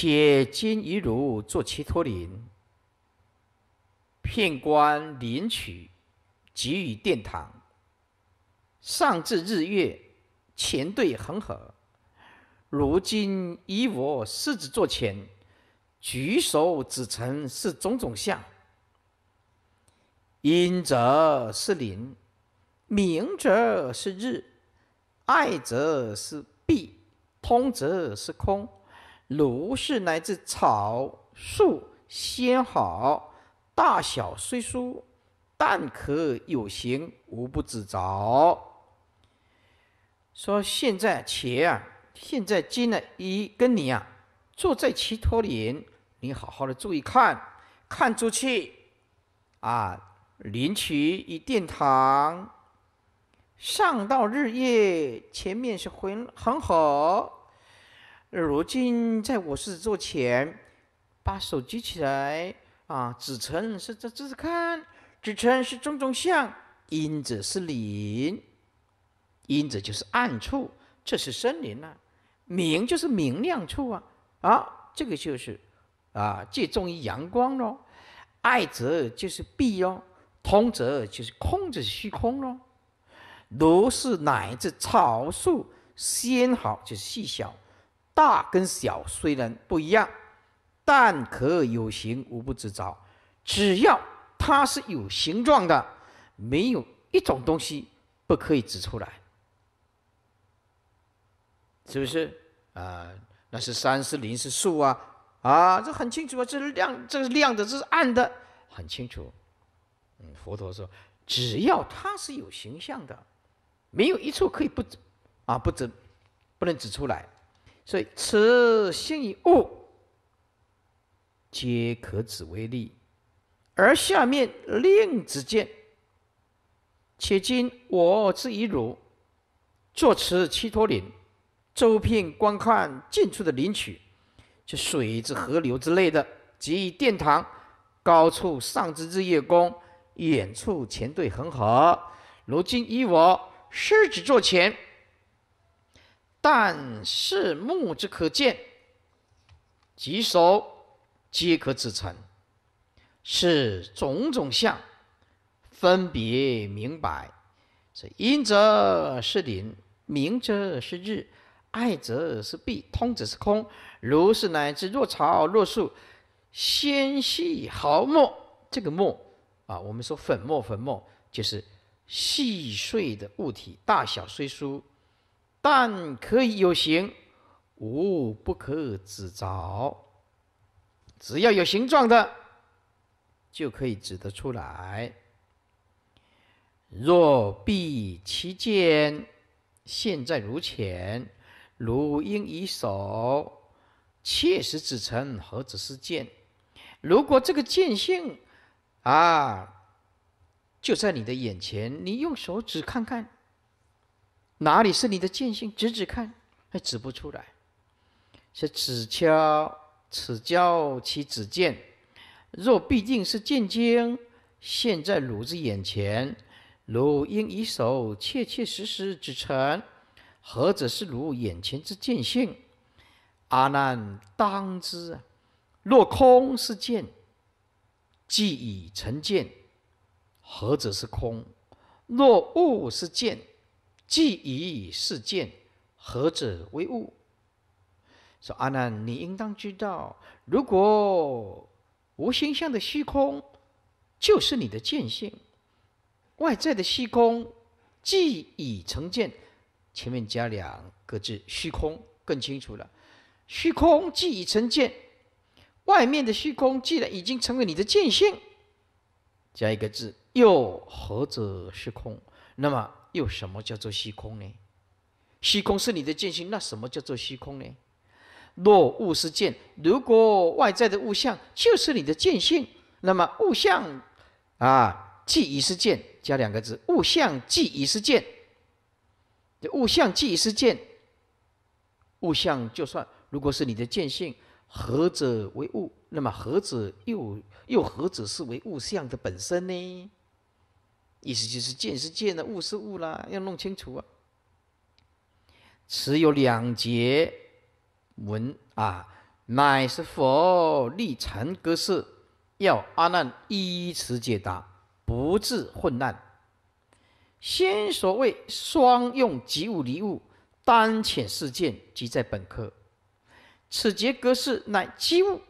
且今一如作其托林，片观领曲，给予殿堂。上至日月，前对恒河。如今依我狮子作前，举手指陈是种种相。阴则是灵，明则是日，爱则是弊，通则是空。如是来自草树鲜好，大小虽疏，但可有形，无不自找。说现在且啊，现在今呢，一跟你啊坐在其托林，你好好的注意看，看出去啊，临取一殿堂，上到日夜，前面是浑，很好。如今在我室坐前，把手举起来啊！指称是这，这是看；指称是种种相，阴者是灵，阴者就是暗处，这是森林呐。明就是明亮处啊！啊，这个就是啊，借重于阳光喽。爱者就是蔽哦，通者就是空者虚空喽。如是乃至草树纤毫就是细小。大跟小虽然不一样，但可有形无不指着。只要它是有形状的，没有一种东西不可以指出来，是不是？啊，那是山是林是树啊，啊，这很清楚啊，这是亮，这是亮的，这是暗的，很清楚。嗯，佛陀说，只要它是有形象的，没有一处可以不指啊，不指，不能指出来。所以，此心以物，皆可指为力；而下面另子见。且今我之以汝作此七托林，周遍观看近处的林曲，这水之河流之类的，及殿堂高处上之日月宫，远处前队恒河。如今依我，师子座前。但是目之可见，几手皆可制成，是种种相分别明白。是阴则是灵，明则是日，爱则是弊，通则是空。如是乃至若草若树，纤细毫末，这个末啊，我们说粉末，粉末就是细碎的物体，大小虽疏。但可以有形，无不可指着。只要有形状的，就可以指得出来。若必其见，现在如前，如应以手，切实指成，何止是剑？如果这个剑性啊，就在你的眼前，你用手指看看。哪里是你的见性？指指看，还指不出来。是此敲此教其指见，若必定是见经，现在汝之眼前，汝应以手切切实实指陈，何者是汝眼前之见性？阿难当知啊！若空是剑，即已成剑，何者是空？若物是剑。既已是见，何者为物？说阿难，你应当知道，如果无形象的虚空，就是你的见性；外在的虚空，既已成见，前面加两个字“虚空”，更清楚了。虚空既已成见，外面的虚空既然已经成为你的见性，加一个字，又何者是空？那么？又什么叫做虚空呢？虚空是你的见性。那什么叫做虚空呢？若物是见，如果外在的物象就是你的见性，那么物象啊，即已是见，加两个字，物象即已是见。这物象即已是见，物象就算如果是你的见性，何者为物？那么何者又又何者是为物象的本身呢？意思就是，见是见的，悟是悟啦，要弄清楚啊。此有两节文啊，乃是否立禅格式，要阿难依此解答，不致混乱。先所谓双用即物离物，单前事件即在本科。此节格式乃积物，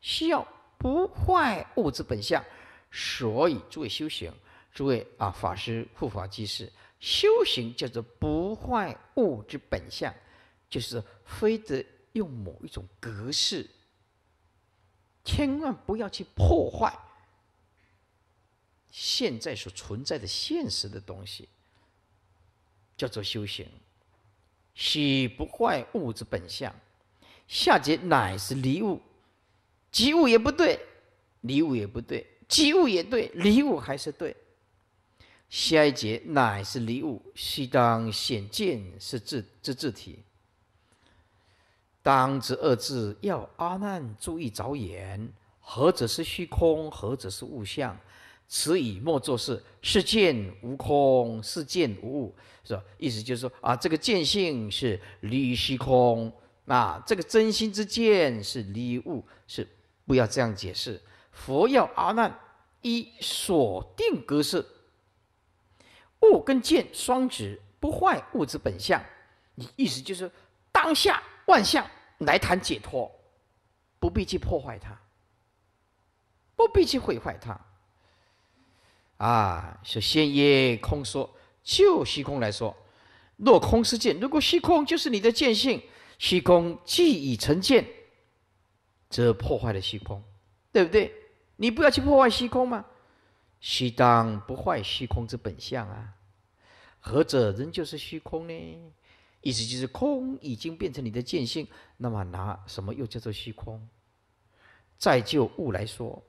需要不坏物质本相，所以诸位修行。诸位啊，法师护法居士，修行叫做不坏物之本相，就是非得用某一种格式，千万不要去破坏现在所存在的现实的东西，叫做修行，喜不坏物之本相，下节乃是离物，及物也不对，离物也不对，及物也对，离物还是对。下一节乃是离物，须当显见是自之自体。当之二字要阿难注意着眼，何者是虚空？何者是物象？此以莫作事。是见无空，是见无物，是吧？意思就是说啊，这个见性是离虚空啊，这个真心之见是离物，是不要这样解释。佛要阿难一锁定格式。物跟见双指，不坏物之本相，你意思就是当下万象来谈解脱，不必去破坏它，不必去毁坏它。啊，是先耶空说就虚空来说，若空是见，如果虚空就是你的见性，虚空既已成见，则破坏了虚空，对不对？你不要去破坏虚空嘛，须当不坏虚空之本相啊。何者人就是虚空呢？意思就是空已经变成你的见性，那么拿什么又叫做虚空？再就物来说，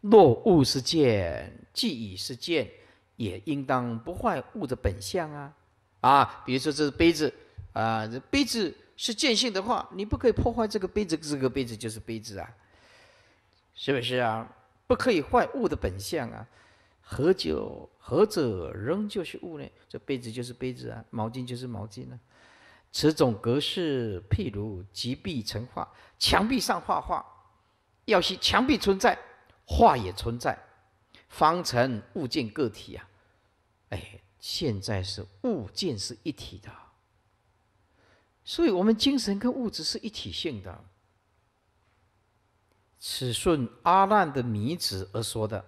若物是见，既已是见，也应当不坏物的本相啊！啊，比如说这是杯子啊，这杯子是见性的话，你不可以破坏这个杯子，这个杯子就是杯子啊，是不是啊？不可以坏物的本相啊！何就何者仍旧是物呢？这杯子就是杯子啊，毛巾就是毛巾呢。此种格式，譬如集壁成画，墙壁上画画，要是墙壁存在，画也存在，方成物件个体啊。哎，现在是物件是一体的，所以我们精神跟物质是一体性的。此顺阿难的迷子而说的。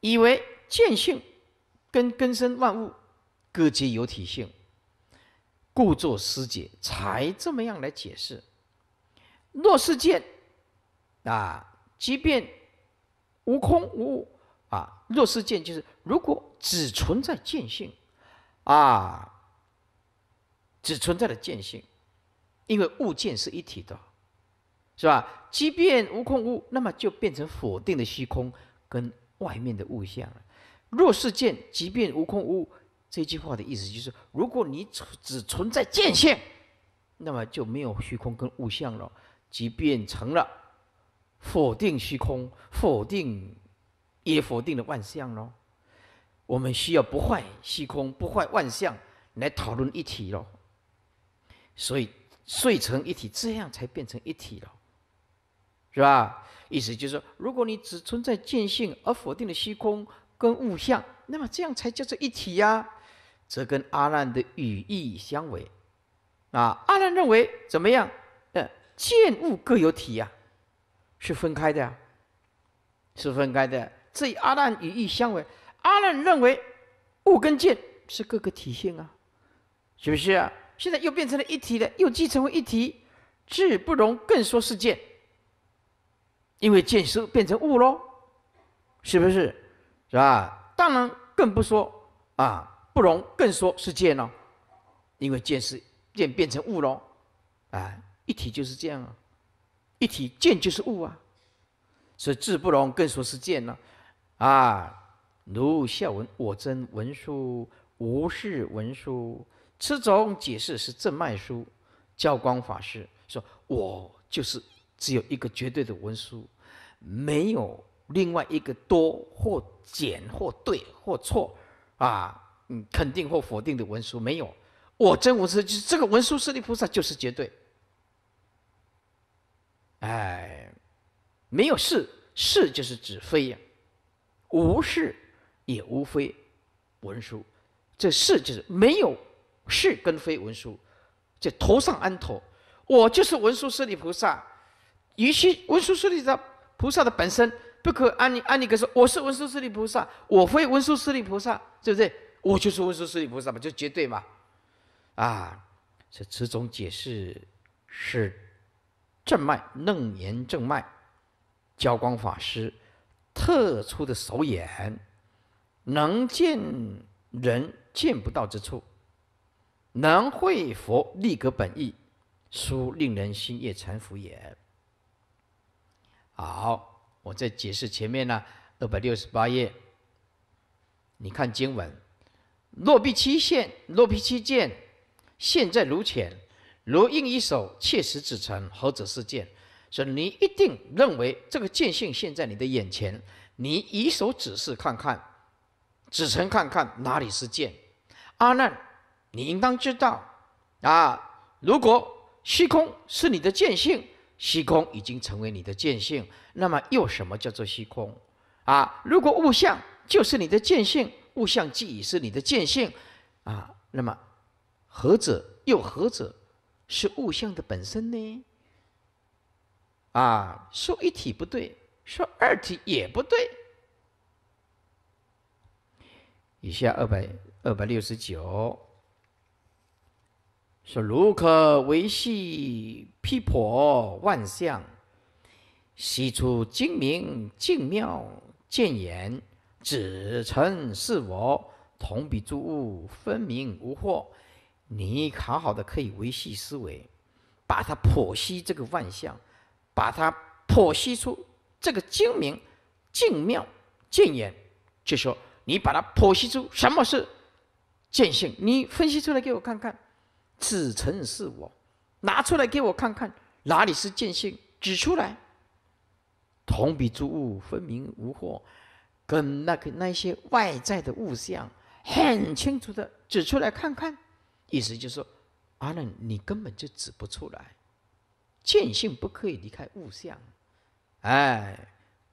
以为见性跟根生万物各皆有体性，故作师解才这么样来解释。若是见啊，即便无空无物啊，若是见就是如果只存在见性啊，只存在的见性，因为物见是一体的，是吧？即便无空无物，那么就变成否定的虚空跟。外面的物象，若是见，即便无空无，这句话的意思就是：如果你只存在见性，那么就没有虚空跟物象了。即便成了否定虚空，否定也否定了万象喽。我们需要不坏虚空、不坏万象来讨论一体喽。所以碎成一体，这样才变成一体了，是吧？意思就是说，如果你只存在见性而否定了虚空跟物象，那么这样才叫做一体呀，则跟阿难的语义相违。啊，阿难认为怎么样？嗯，见物各有体呀，是分开的呀，是分开的。这与阿难语义相违。阿难认为物跟见是各个体性啊，是不是啊？现在又变成了一体了，又继承为一体，智不容更说是见。因为见识变成物喽，是不是？是吧？当然更不说啊，不容更说是见喽，因为见是见变成物喽，啊，一体就是这样啊，一体见就是物啊，所以智不容更说是见呢，啊，如下文我真文殊无事文殊此种解释是正脉书，教光法师说我就是。只有一个绝对的文书，没有另外一个多或减或对或错啊！嗯，肯定或否定的文书没有，我真无私，就是这个文书，释利菩萨就是绝对。哎，没有是，是就是指非呀，无是也无非，文书，这是就是没有是跟非，文书这头上安头，我就是文书，释利菩萨。于是文殊师利者，菩萨的本身不可安立安立可说，我是文殊师利菩萨，我非文殊师利菩萨，对不对？我就是文殊师利菩萨嘛，就绝对嘛。啊，这此种解释是正脉，楞严正脉，交光法师特殊的手眼，能见人见不到之处，能会佛立格本意，殊令人心业诚服也。好，我在解释前面呢，二百六十八页。你看经文，落必七现，落必七见，现在如浅，如应一手切实指成，何者是剑？所以你一定认为这个见性现在你的眼前，你以手指示看看，指成看看哪里是剑？阿难，你应当知道啊，如果虚空是你的见性。虚空已经成为你的见性，那么又什么叫做虚空啊？如果物象就是你的见性，物象既已是你的见性，啊，那么何者又何者是物象的本身呢？啊，说一体不对，说二体也不对。以下二百二百六十九。说：如可维系披破万象，析出精明、静妙、见眼，只称是我，同彼诸物分明无惑。你考好的可以维系思维，把它剖析这个万象，把它剖析出这个精明、静妙、见眼，就说你把它剖析出什么是见性，你分析出来给我看看。自称是我，拿出来给我看看，哪里是见性？指出来。同比诸物分明无惑，跟那个那些外在的物象，很清楚的指出来看看。意思就是说，阿难，你根本就指不出来，见性不可以离开物象，哎，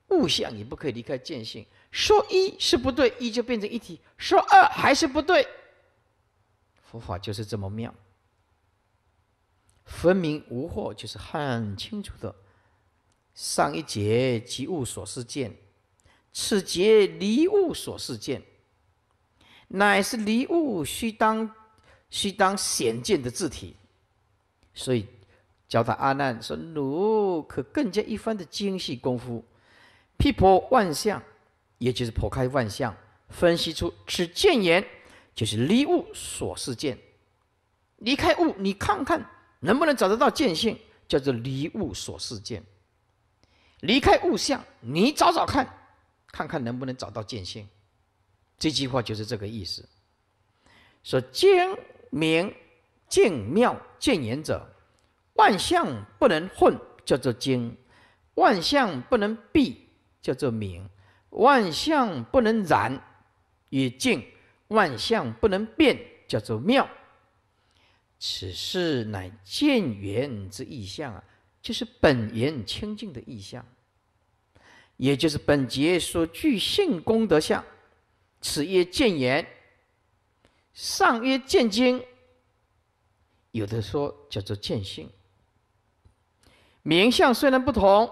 物象也不可以离开见性。说一是不对，一就变成一体；说二还是不对。佛法就是这么妙。分明无惑，就是很清楚的。上一节及物所示见，此节离物所示见，乃是离物须当须当显见的字体。所以，教法阿难说：“汝可更加一番的精细功夫，辟破万象，也就是破开万象，分析出此见言，就是离物所示见。离开物，你看看。”能不能找得到见性，叫做离物所视见，离开物象，你找找看，看看能不能找到见性，这句话就是这个意思。说精明、静妙、见言者，万象不能混，叫做精；万象不能蔽，叫做明；万象不能染，也静；万象不能变，叫做妙。此事乃见缘之意象啊，就是本源清净的意象，也就是本节所具性功德相，此曰见缘，上曰见经，有的说叫做见性，名相虽然不同，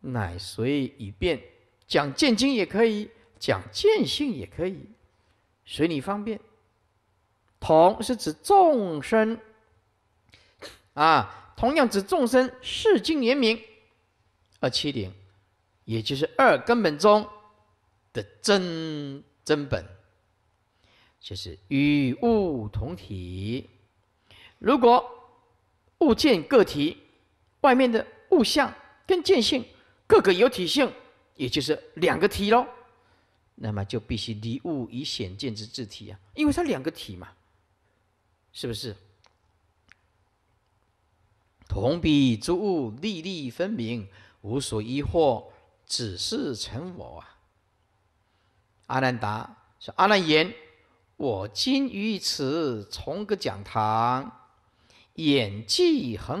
乃随一变，讲见经也可以，讲见性也可以，随你方便。同是指众生，啊，同样指众生世境严明，二七零，也就是二根本中的真真本，就是与物同体。如果物见个体外面的物象跟见性各个有体性，也就是两个体喽，那么就必须离物以显见之自体啊，因为它两个体嘛。是不是？同彼诸物，历历分明，无所疑惑，只是成我啊！阿难达说：“阿难言，我今于此重个讲堂，演技很。”